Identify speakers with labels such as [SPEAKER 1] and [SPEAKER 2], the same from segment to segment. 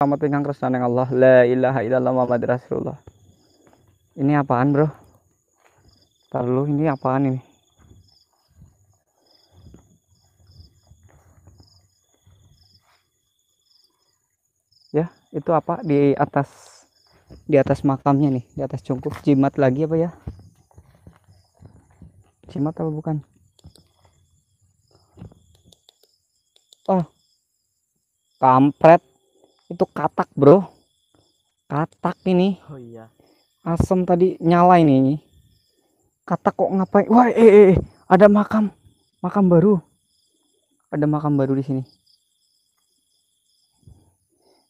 [SPEAKER 1] Selamat ingkang yang Allah. La ilaha illallah Muhammad Rasulullah. Ini apaan, Bro? Entar dulu, ini apaan ini? Ya, itu apa di atas di atas makamnya nih, di atas cungkup jimat lagi apa ya? Jimat apa bukan? Oh. Kampret itu katak bro katak ini oh iya asem tadi nyala ini katak kok ngapain wah eh, eh, eh ada makam makam baru ada makam baru di sini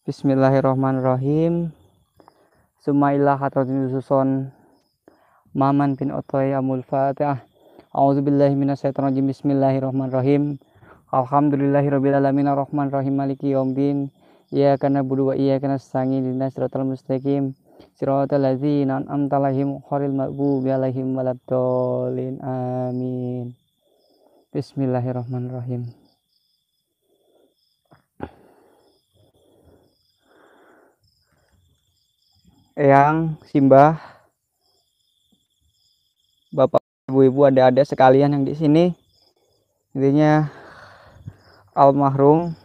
[SPEAKER 1] Bismillahirrahmanirrahim Sumailah hatratin susun Maman bin Otoy Amul Fatihah A'udzubillahi rajim Bismillahirrahmanirrahim Alhamdulillahirabbil alamin arrahmanirrahim maliki yaumiddin Ya karena wa iya karena sangi dina siratal mustaqim. Siratal ladzina an'amta alaihim khairil maghdubi alaihim waladdallin. Amin. Bismillahirrahmanirrahim. Eyang, Simbah, Bapak, Ibu-ibu, ada-ada sekalian yang di sini. Intinya almarhum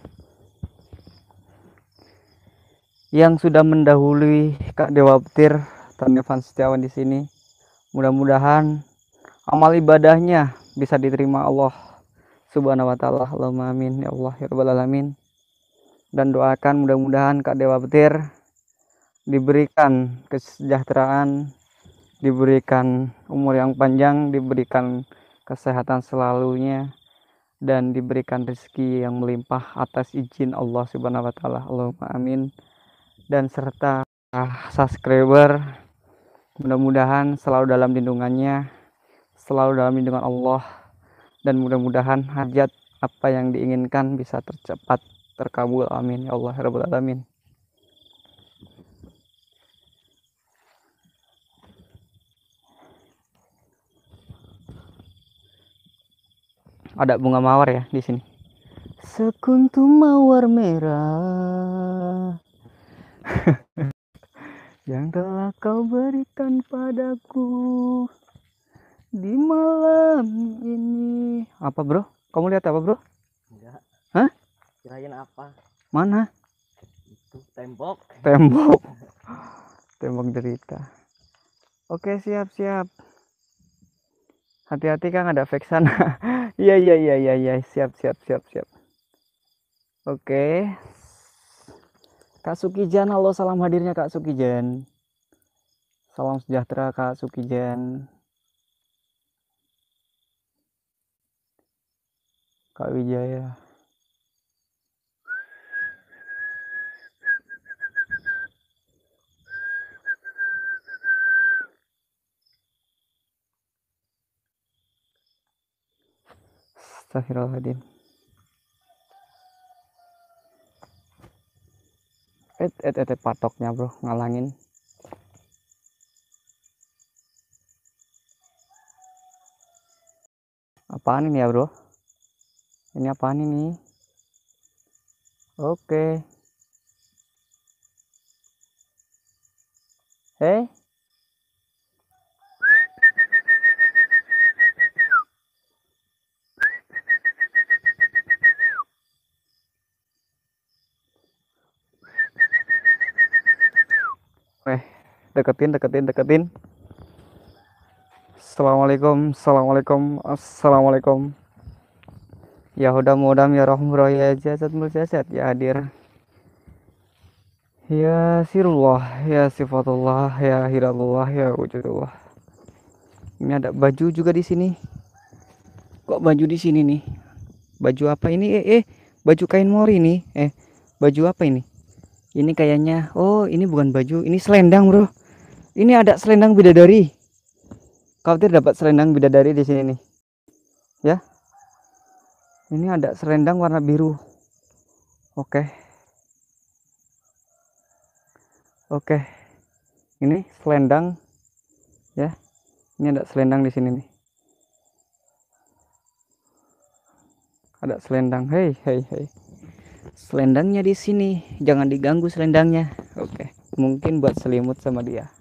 [SPEAKER 1] yang sudah mendahului Kak Dewa Petir dan Evan Setiawan di sini. Mudah-mudahan amal ibadahnya bisa diterima Allah Subhanahu wa taala. Allahumma amin ya Allah ya rabbal alamin. Dan doakan mudah-mudahan Kak Dewa Petir diberikan kesejahteraan, diberikan umur yang panjang, diberikan kesehatan selalunya dan diberikan rezeki yang melimpah atas izin Allah Subhanahu wa taala. Allahumma amin dan serta subscriber mudah-mudahan selalu dalam lindungannya selalu dalam lindungan Allah dan mudah-mudahan hajat apa yang diinginkan bisa tercepat terkabul amin ya Allah ya Rabbal Alamin ada bunga mawar ya di sini sekuntum mawar merah yang telah kau berikan padaku di malam ini. Apa bro? Kamu lihat apa bro? Enggak. Hah? Kirain apa? Mana? Itu tembok. Tembok. tembok derita. Oke siap siap. Hati-hati Kang ada fake sana. Iya, iya iya iya iya siap siap siap siap. Oke, Kak Sukijan, halo salam hadirnya Kak Sukijan. Salam sejahtera Kak Sukijan. Kak Wijaya. Astagfirullahaladzim. et et et patoknya bro ngalangin apaan ini ya bro ini apaan ini oke okay. hei deketin deketin deketin assalamualaikum assalamualaikum assalamualaikum ya udah mudah ya rohmurah ya jasad jasad ya hadir ya sirullah ya sifatullah ya hirallah ya wujudullah ini ada baju juga di sini kok baju di sini nih baju apa ini eh eh baju kain mori nih eh baju apa ini ini kayaknya oh ini bukan baju ini selendang bro ini ada selendang bidadari. tidak dapat selendang bidadari di sini nih. Ya. Ini ada selendang warna biru. Oke. Oke. Ini selendang ya. Ini ada selendang di sini nih. Ada selendang. Hei, hei, hei selendangnya di sini. Jangan diganggu selendangnya. Oke, mungkin buat selimut sama dia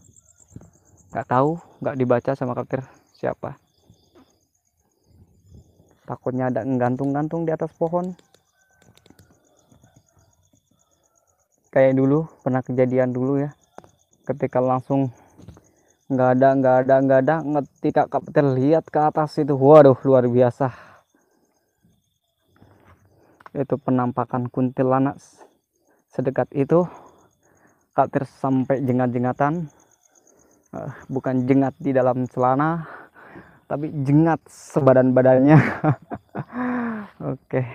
[SPEAKER 1] nggak tahu nggak dibaca sama kapir siapa takutnya ada gantung-gantung di atas pohon kayak dulu pernah kejadian dulu ya ketika langsung nggak ada nggak ada nggak ada ketika kapir lihat ke atas itu waduh luar biasa itu penampakan kuntilanak sedekat itu Kapir sampai jengat-jengatan Eh, bukan jengat di dalam celana tapi jengat sebadan badannya oke okay.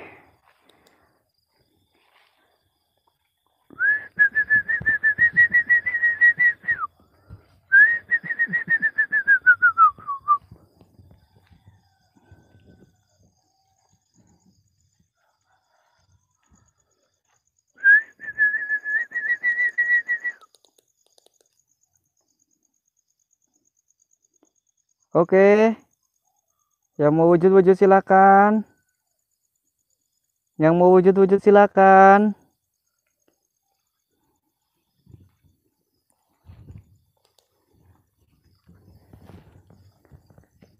[SPEAKER 1] Oke. Yang mau wujud-wujud silakan. Yang mau wujud-wujud silakan.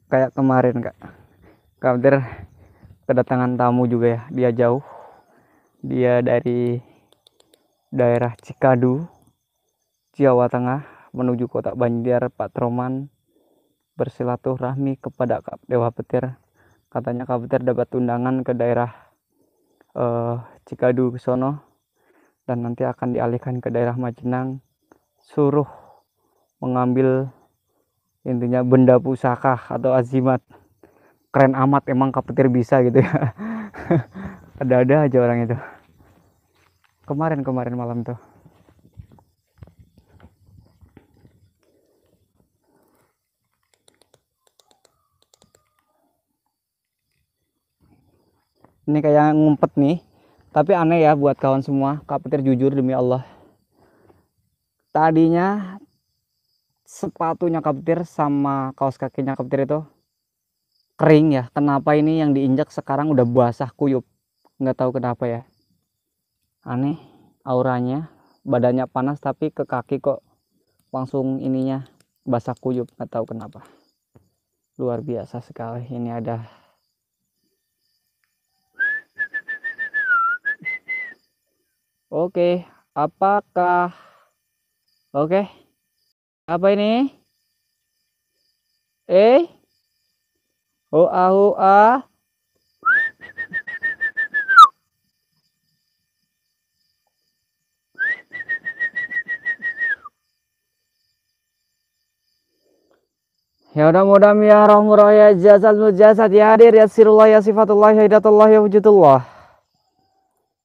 [SPEAKER 1] Kayak kemarin, Kak. Kader kedatangan tamu juga ya. Dia jauh. Dia dari daerah Cikadu, Jawa Tengah menuju kota Banjar Patroman bersilaturahmi kepada Dewa Petir. Katanya Kak Petir dapat undangan ke daerah uh, Cikadu sono dan nanti akan dialihkan ke daerah Majenang. Suruh mengambil intinya benda pusaka atau azimat. Keren amat emang Kak Petir bisa gitu ya. Ada-ada aja orang itu. Kemarin-kemarin malam tuh. ini kayak ngumpet nih tapi aneh ya buat kawan semua kak petir jujur demi Allah tadinya sepatunya kak petir sama kaos kakinya kak petir itu kering ya kenapa ini yang diinjak sekarang udah basah kuyup nggak tahu kenapa ya aneh auranya badannya panas tapi ke kaki kok langsung ininya basah kuyup nggak tahu kenapa luar biasa sekali ini ada Oke, apakah Oke. Apa ini? Eh? Hoa oh, ah, oh, ah. Ya udah mudah ya rahmurah ya jazal mujasad ya hadir ya sirullah ya sifatullah ya hidatullah ya wujudullah.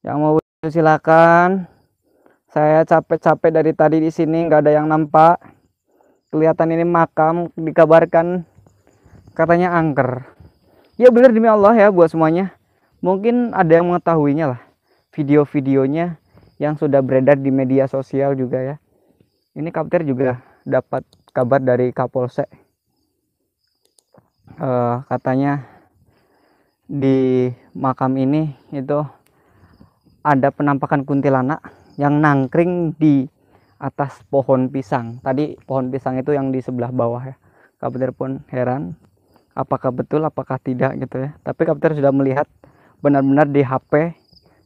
[SPEAKER 1] Yang mau silakan saya capek-capek dari tadi di sini nggak ada yang nampak kelihatan ini makam dikabarkan katanya angker ya bener demi Allah ya buat semuanya mungkin ada yang mengetahuinya lah video-videonya yang sudah beredar di media sosial juga ya ini kapter juga dapat kabar dari Kapolsek uh, katanya di makam ini itu ada penampakan kuntilanak yang nangkring di atas pohon pisang. Tadi pohon pisang itu yang di sebelah bawah ya. Kapiter pun heran apakah betul apakah tidak gitu ya. Tapi Kapiter sudah melihat benar-benar di HP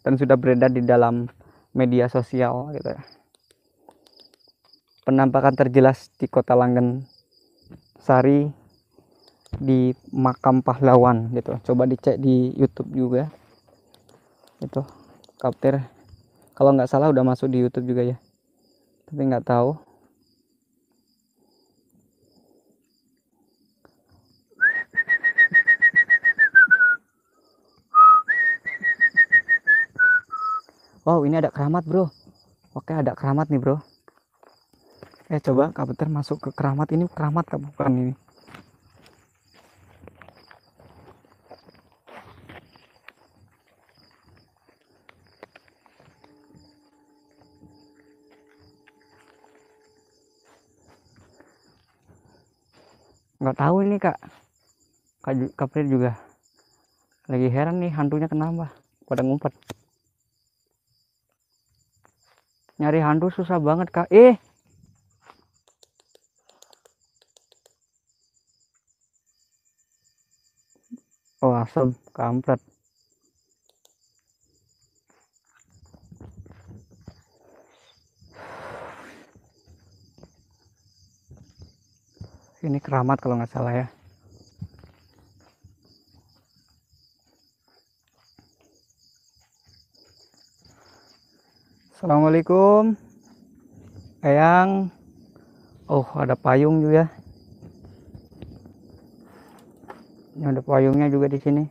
[SPEAKER 1] dan sudah beredar di dalam media sosial gitu ya. Penampakan terjelas di Kota Langgen Sari di makam pahlawan gitu. Coba dicek di YouTube juga. Itu kapter kalau nggak salah udah masuk di YouTube juga ya tapi nggak tahu Wow ini ada keramat bro Oke ada keramat nih bro Eh coba kapter masuk ke keramat Ini keramat bukan ini nggak tahu ini kak kak, kak juga lagi heran nih hantunya kenapa pada ngumpet nyari hantu susah banget kak eh oh asem kampret ini keramat kalau nggak salah ya Assalamualaikum Eyang Oh ada payung juga ya. Ini ada payungnya juga di sini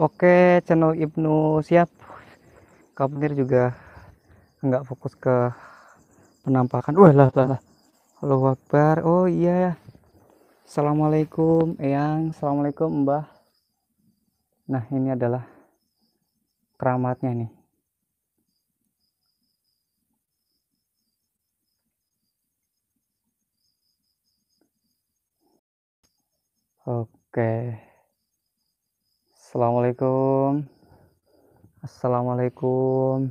[SPEAKER 1] Oke channel Ibnu siap Kapnir juga nggak fokus ke penampakan wah lah lah, lah. Allahu Akbar oh iya ya Assalamualaikum Eyang Assalamualaikum Mbah nah ini adalah keramatnya nih Oke. Assalamualaikum. Assalamualaikum.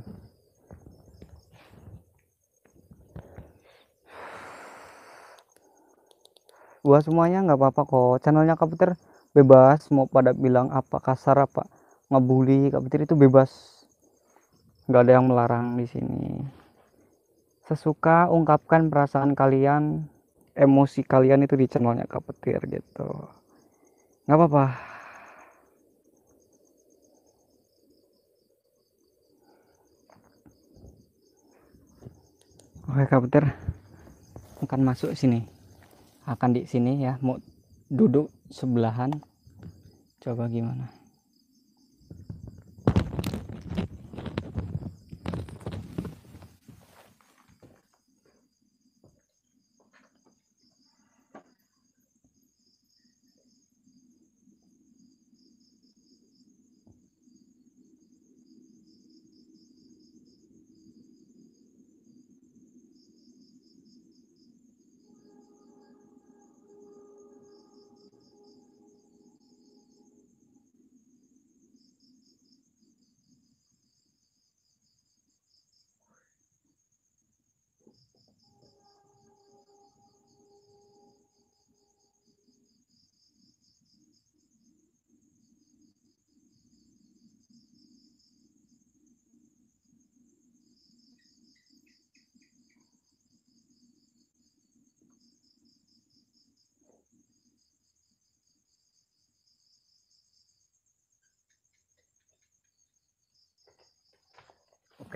[SPEAKER 1] gua semuanya nggak apa-apa kok channelnya Kapiter bebas mau pada bilang apa kasar apa ngebully Kapiter itu bebas nggak ada yang melarang di sini sesuka ungkapkan perasaan kalian emosi kalian itu di channelnya Kapiter gitu nggak apa-apa oke Kapiter akan masuk sini akan di sini ya mau duduk sebelahan coba gimana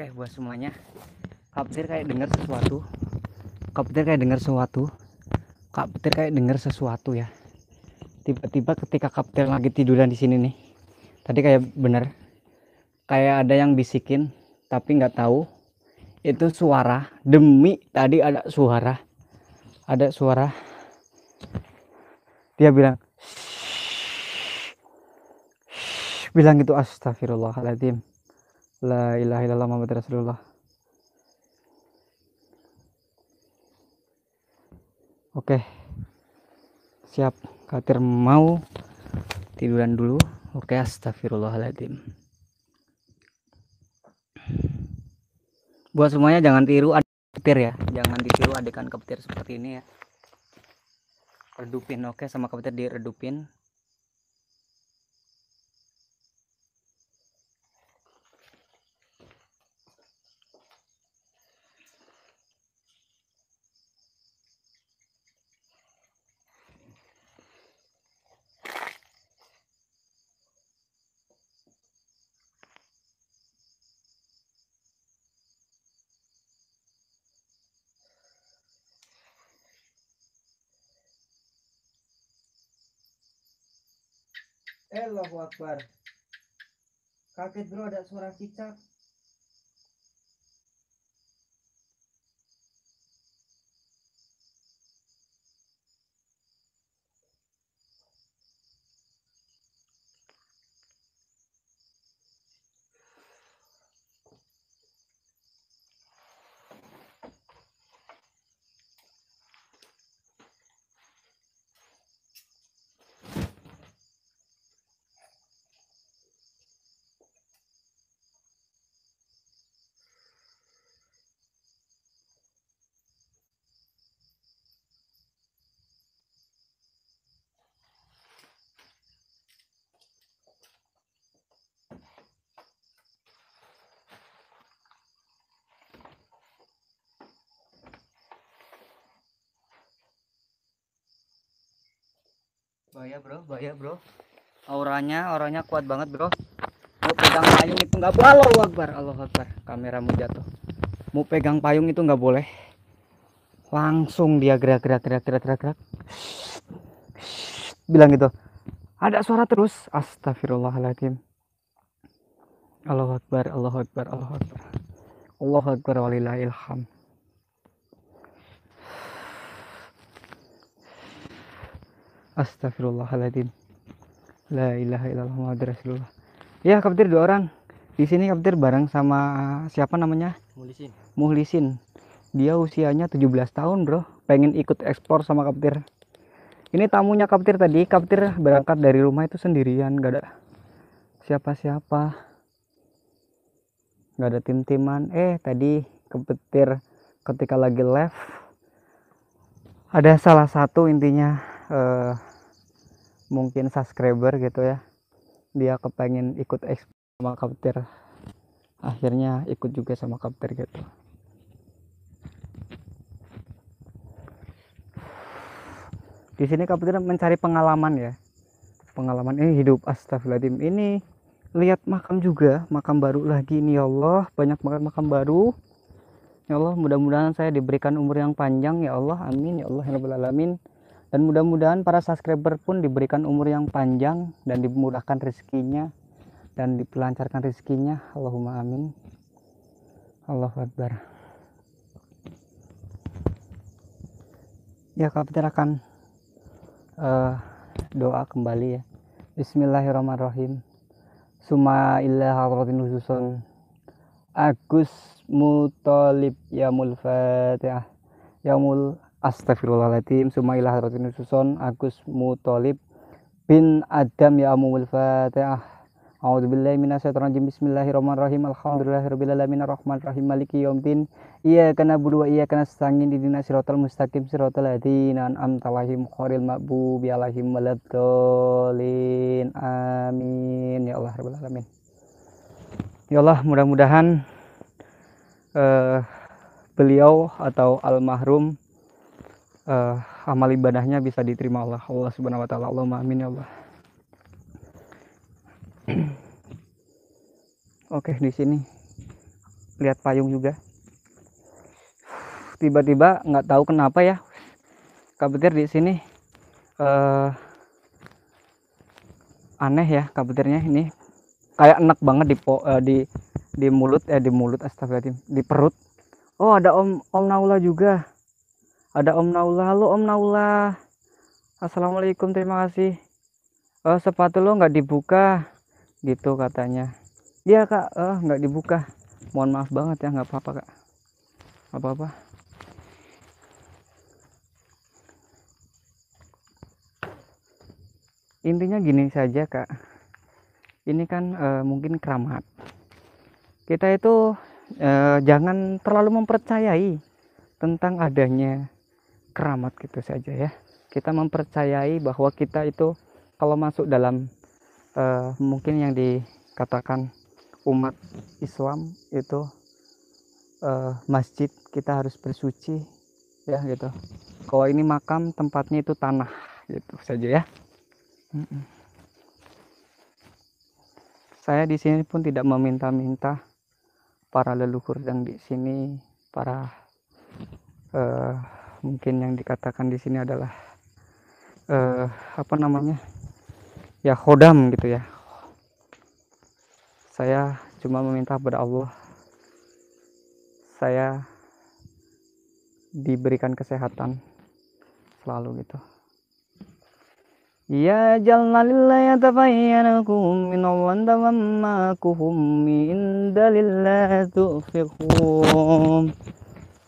[SPEAKER 1] Oke buat semuanya kapten kayak dengar sesuatu kapten kayak dengar sesuatu kapten kayak dengar sesuatu ya Tiba-tiba ketika kapten lagi tiduran di sini nih Tadi kayak bener Kayak ada yang bisikin Tapi nggak tahu Itu suara Demi tadi ada suara Ada suara Dia bilang bilang itu astagfirullahaladzim La ilaha illallah Muhammad Rasulullah. Oke. Siap. Khatir mau tiduran dulu. Oke, astagfirullahaladzim. Buat semuanya jangan tiru adik petir ya. Jangan ditiru adegan kepetir seperti ini ya. Redupin oke sama kepetir diredupin. Allahu Akbar. Kaget bro ada suara cicak. bahaya bro bahaya bro auranya auranya kuat banget bro mau pegang payung itu nggak boleh Allah akbar Allah akbar kameramu jatuh mau pegang payung itu nggak boleh langsung dia gerak gerak gerak gerak gerak gerak bilang gitu ada suara terus astagfirullahaladzim Allah akbar Allah akbar Allah akbar Allah akbar walillahilham Astagfirullahaladzim. La ilaha illallah Muhammad Rasulullah. Ya, kaptir dua orang. Di sini kaptir bareng sama siapa namanya? Muhlisin. Muhlisin. Dia usianya 17 tahun, Bro. Pengen ikut ekspor sama kaptir. Ini tamunya kaptir tadi. Kaptir berangkat dari rumah itu sendirian, gak ada siapa-siapa. Gak ada tim-timan. Eh, tadi kepetir ketika lagi live ada salah satu intinya uh, mungkin subscriber gitu ya dia kepengen ikut eks sama kapter akhirnya ikut juga sama kapter gitu di sini kapten mencari pengalaman ya pengalaman ini eh, hidup astagfirullahaladzim ini lihat makam juga makam baru lagi ini ya Allah banyak banget makam baru ya Allah mudah-mudahan saya diberikan umur yang panjang ya Allah amin ya Allah ya Alamin dan mudah-mudahan para subscriber pun diberikan umur yang panjang dan dimudahkan rezekinya dan dipelancarkan rezekinya. Allahumma amin. Allah Akbar. Ya kita akan uh, doa kembali ya. Bismillahirrahmanirrahim. Suma illa hadratin hususun Agus Mutolib Yamul ya Yamul Astagfirullahaladzim Sumailah Ratinu Susun Agus Mutolib bin Adam ya Amul Fatihah A'udhu billahi minasyaitonir rajim. Bismillahirrahmanirrahim. Alhamdulillahirrahmanirrahim alamin arrahmanir rahim iya kena Iyyaka iya kena sangin di dina siratal mustaqim siratal ladzina an'amta alaihim khairil mabu alaihim Maladolin Amin ya Allah rabbil alamin. Ya Allah, mudah-mudahan uh, beliau atau almarhum uh, amal ibadahnya bisa diterima Allah Allah subhanahu wa taala Allah amin ya Allah oke di sini lihat payung juga tiba-tiba nggak tahu kenapa ya kabutir di sini uh, aneh ya kabutirnya ini kayak enak banget di po, uh, di di mulut eh di mulut astagfirullahaladzim di perut oh ada om om naula juga ada Om Naula. Halo Om Naula. Assalamualaikum, terima kasih. Oh, sepatu lo nggak dibuka gitu katanya. Iya kak, oh, nggak dibuka. Mohon maaf banget ya, nggak apa-apa kak. Apa-apa. Intinya gini saja kak. Ini kan eh, mungkin keramat. Kita itu jangan terlalu mempercayai tentang adanya keramat gitu saja ya kita mempercayai bahwa kita itu kalau masuk dalam uh, mungkin yang dikatakan umat Islam itu uh, masjid kita harus bersuci ya gitu kalau ini makam tempatnya itu tanah gitu saja ya saya di sini pun tidak meminta-minta para leluhur yang di sini para uh, mungkin yang dikatakan di sini adalah uh, apa namanya ya khodam gitu ya saya cuma meminta kepada Allah saya diberikan kesehatan selalu gitu Ya ya ya tafayyanakum min Allahn tamammakuhum min dalillah tu'fiqum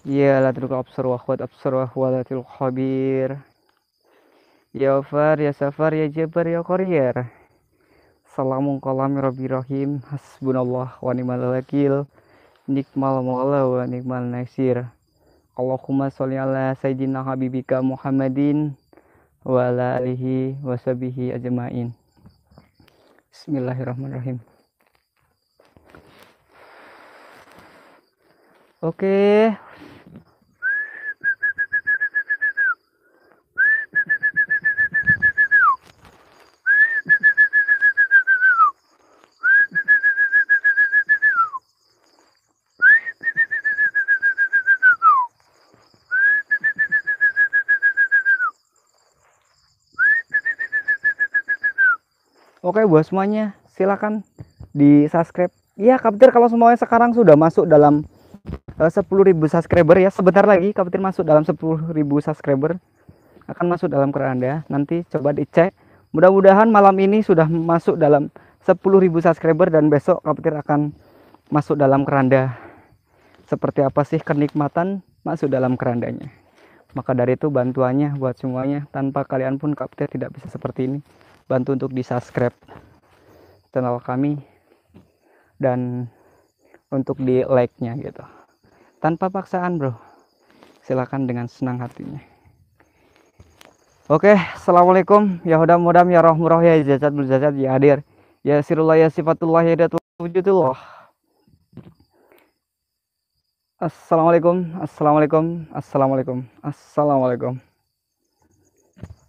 [SPEAKER 1] يا لا تدرك أبصر وأخوات أبصر وأخوات khabir Ya غفار ya safar ya jabar ya قرير Salamun kalami ya Rabbi Rahim Hasbunallah wa ni'mal wakil Nikmal maula wa nikmal nasir Allahumma salli ala Sayyidina Habibika Muhammadin Wa ala alihi wa sabihi ajma'in Bismillahirrahmanirrahim Oke, okay. Oke buat semuanya, silakan di subscribe. Ya kapten kalau semuanya sekarang sudah masuk dalam eh, uh, 10.000 subscriber ya. Sebentar lagi kapten masuk dalam 10.000 subscriber. Akan masuk dalam keranda. Nanti coba dicek. Mudah-mudahan malam ini sudah masuk dalam 10.000 subscriber dan besok kapten akan masuk dalam keranda. Seperti apa sih kenikmatan masuk dalam kerandanya? Maka dari itu bantuannya buat semuanya. Tanpa kalian pun kapten tidak bisa seperti ini bantu untuk di subscribe channel kami dan untuk di like nya gitu tanpa paksaan bro silahkan dengan senang hatinya oke assalamualaikum ya hudam modam ya roh murah ya jajat berjajat ya hadir ya sirullah ya sifatullah ya datul wujudullah assalamualaikum assalamualaikum assalamualaikum assalamualaikum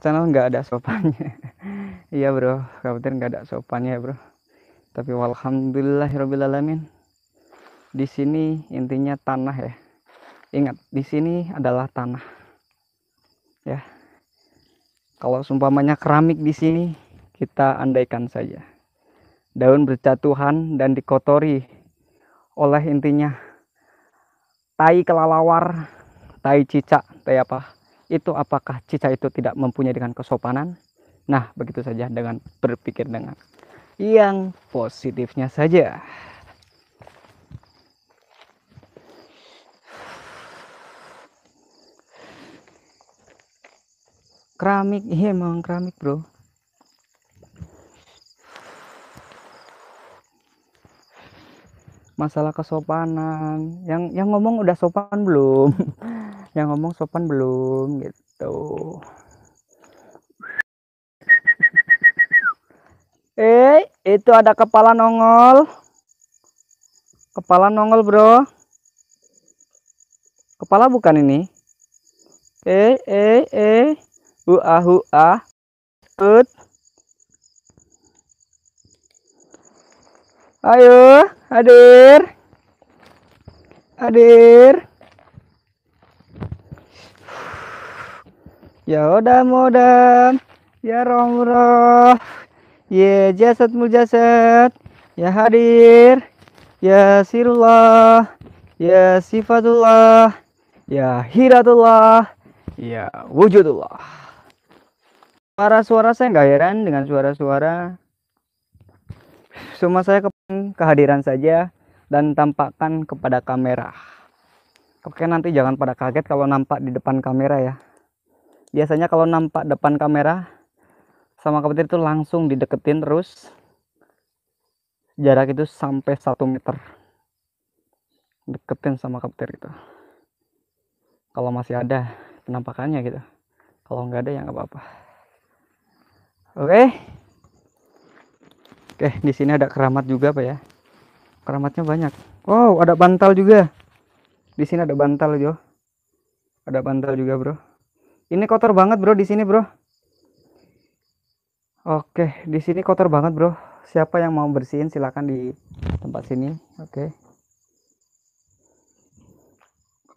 [SPEAKER 1] channel nggak ada sopannya iya bro kabupaten nggak ada sopannya bro tapi alamin, di sini intinya tanah ya ingat di sini adalah tanah ya kalau sumpamanya keramik di sini kita andaikan saja daun berjatuhan dan dikotori oleh intinya tai kelalawar tai cicak tai apa itu apakah cica itu tidak mempunyai dengan kesopanan? Nah, begitu saja dengan berpikir dengan yang positifnya saja. Keramik, iya memang keramik bro. masalah kesopanan yang yang ngomong udah sopan belum yang ngomong sopan belum gitu eh itu ada kepala nongol kepala nongol bro kepala bukan ini eh eh eh uh hua uh. Ayo, hadir. Hadir. Ya udah modam. Ya roh Ya jasad mujasad. Ya hadir. Ya sirullah. Ya sifatullah. Ya hiratullah. Ya wujudullah. Para suara saya nggak heran dengan suara-suara semua saya ke kehadiran saja dan tampakkan kepada kamera. Oke, nanti jangan pada kaget kalau nampak di depan kamera ya. Biasanya kalau nampak depan kamera sama kepetir itu langsung dideketin terus jarak itu sampai 1 meter. Deketin sama kepetir itu. Kalau masih ada penampakannya gitu. Kalau nggak ada ya nggak apa-apa. Oke. Oke, eh, di sini ada keramat juga, Pak ya. Keramatnya banyak. Wow, ada bantal juga. Di sini ada bantal, Jo. Ada bantal juga, Bro. Ini kotor banget, Bro, di sini, Bro. Oke, di sini kotor banget, Bro. Siapa yang mau bersihin silahkan di tempat sini. Oke.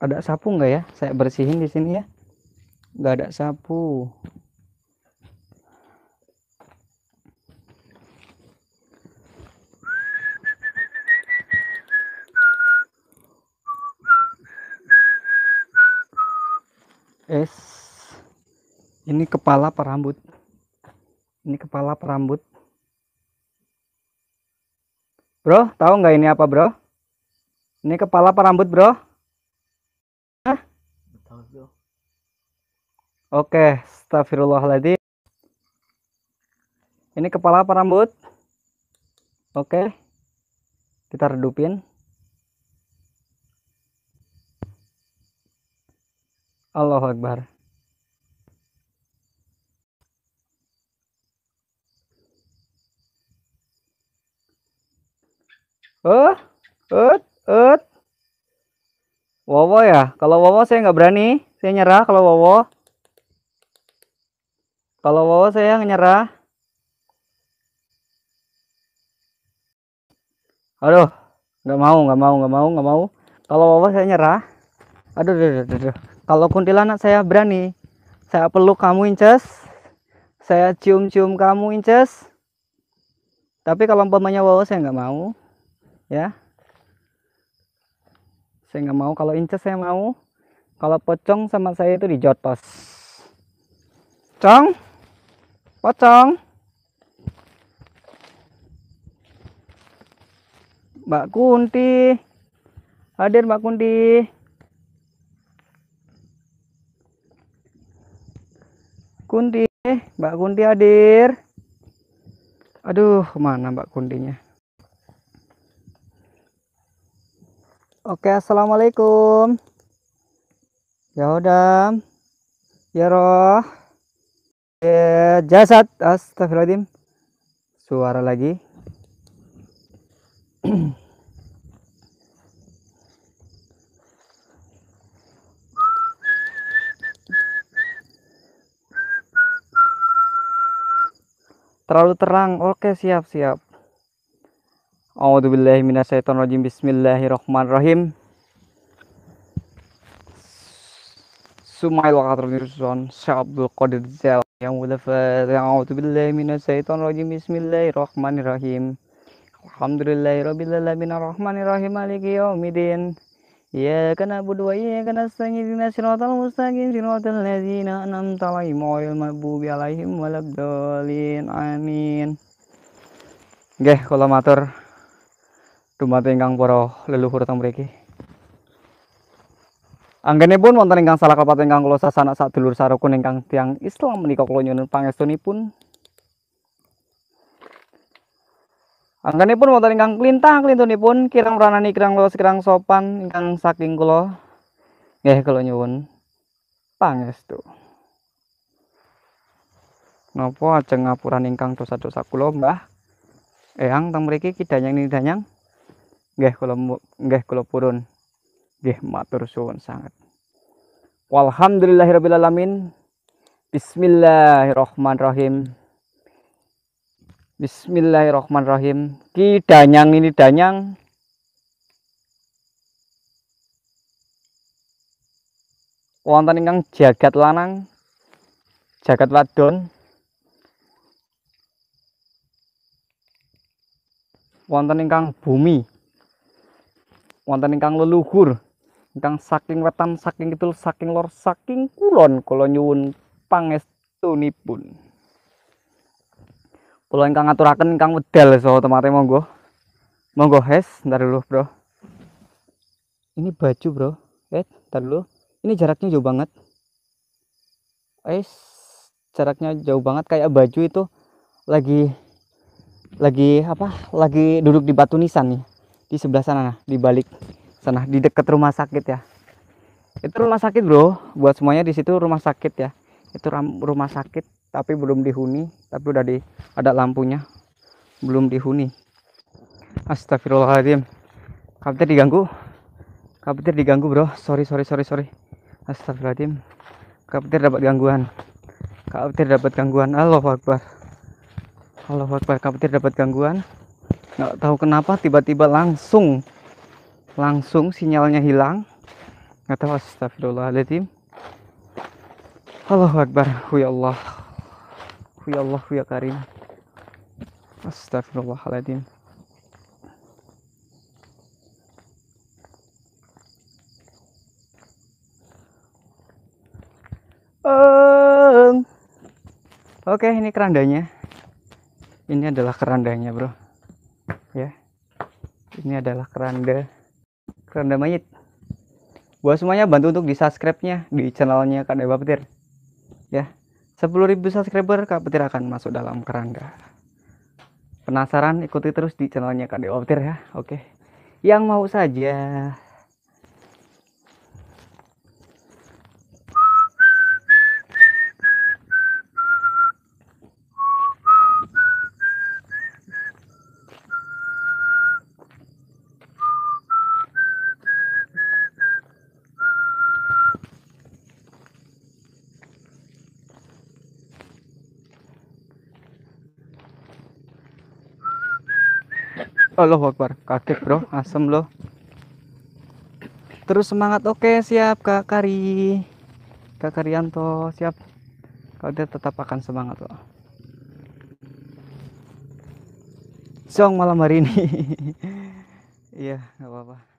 [SPEAKER 1] Ada sapu enggak ya? Saya bersihin di sini ya. Enggak ada sapu. S ini kepala perambut ini kepala perambut bro tahu nggak ini apa bro ini kepala perambut bro Hah? bro oke astagfirullahaladzim ini kepala perambut oke kita redupin Allah Akbar. Eh, eh, eh. Wowo ya. Kalau Wowo saya nggak berani. Saya nyerah kalau Wowo. Kalau Wowo saya nyerah. Aduh, nggak mau, nggak mau, nggak mau, nggak mau. Kalau Wowo saya nyerah. Aduh, aduh, aduh, aduh. Kalau kuntilanak saya berani. Saya peluk kamu Inces. Saya cium-cium kamu Inces. Tapi kalau umpamanya wow saya nggak mau. Ya. Saya nggak mau. Kalau Inces saya mau. Kalau pocong sama saya itu dijotos. Cong. Pocong. Mbak Kunti. Hadir Mbak Kunti. Kunti. Mbak Kunti hadir. Aduh, mana Mbak Kuntinya? Oke, Assalamualaikum. Ya udah. Ya roh. Ya, jasad. Astagfirullahaladzim. Suara lagi. terlalu terang oke siap siap A'udzubillahiminasyaitonirrojim Bismillahirrohmanirrohim Sumail wakatrunirson Syabdul Qadir Zal Yang mulafat A'udzubillahiminasyaitonirrojim Bismillahirrohmanirrohim Alhamdulillahirrabbilalaminarrohmanirrohim Maliki yaumidin إياك نعبد وإياك نستعين اهدنا الصراط المستقيم صراط الذين أنعمت عليهم غير المغضوب عليهم ولا الضالين amin. Nggih, kalau matur dumateng ingkang para leluhur mereka. mriki. pun, wonten ingkang salah kapaten ingkang kula sasana dulur sarukun ingkang tiang Islam menika kula nyuwun pangestunipun pun Angkanipun wonten ingkang klintah pun kirang pranani kirang leres kirang sopan ingkang saking kulo Nggih kalau nyuwun tuh. Napa aja ngapuran ingkang dosa-dosa kulo Mbah? Eyang kita mriki kidanyang nidanyang. gak kalau gak kalau purun. gak matur suwun sangat walhamdulillahirobbilalamin Bismillahirrahmanirrahim. Bismillahirrahmanirrahim. Ki danyang ini danyang. Wonten ingkang jagat lanang, jagat wadon. Wonten ingkang bumi. Wonten ingkang leluhur, ingkang saking wetan, saking kidul, saking lor, saking kulon kula nyuwun pangestunipun. Kula ingkang ngaturaken ingkang wedal so tempatnya monggo. Monggo hes, ntar dulu, Bro. Ini baju, Bro. Eh, ntar dulu. Ini jaraknya jauh banget. Eh, jaraknya jauh banget kayak baju itu lagi lagi apa? Lagi duduk di batu nisan nih. Di sebelah sana nah, di balik sana di dekat rumah sakit ya. Itu rumah sakit, Bro. Buat semuanya di situ rumah sakit ya. Itu rumah sakit tapi belum dihuni tapi udah di ada lampunya belum dihuni Astagfirullahaladzim kapten diganggu kapten diganggu bro sorry sorry sorry sorry Astagfirullahaladzim kapten dapat gangguan kapten dapat gangguan Allah Akbar Allah Akbar kapten dapat gangguan nggak tahu kenapa tiba-tiba langsung langsung sinyalnya hilang nggak tahu astagfirullahaladzim Allah Akbar ya Allah ya Allah ya Karim Astagfirullahaladzim Um. Oke, ini kerandanya. Ini adalah kerandanya, bro. Ya, ini adalah keranda, keranda mayit. Buat semuanya bantu untuk di subscribe-nya di channelnya Kak Dewa Petir ribu subscriber Kak Petir akan masuk dalam kerangka. Penasaran? Ikuti terus di channelnya Kak Dewa Petir ya. Oke. Yang mau saja Allah Akbar kaget bro asem loh terus semangat oke siap Kak Kari Kak Karianto siap kalau dia tetap akan semangat loh Song malam hari ini iya nggak apa-apa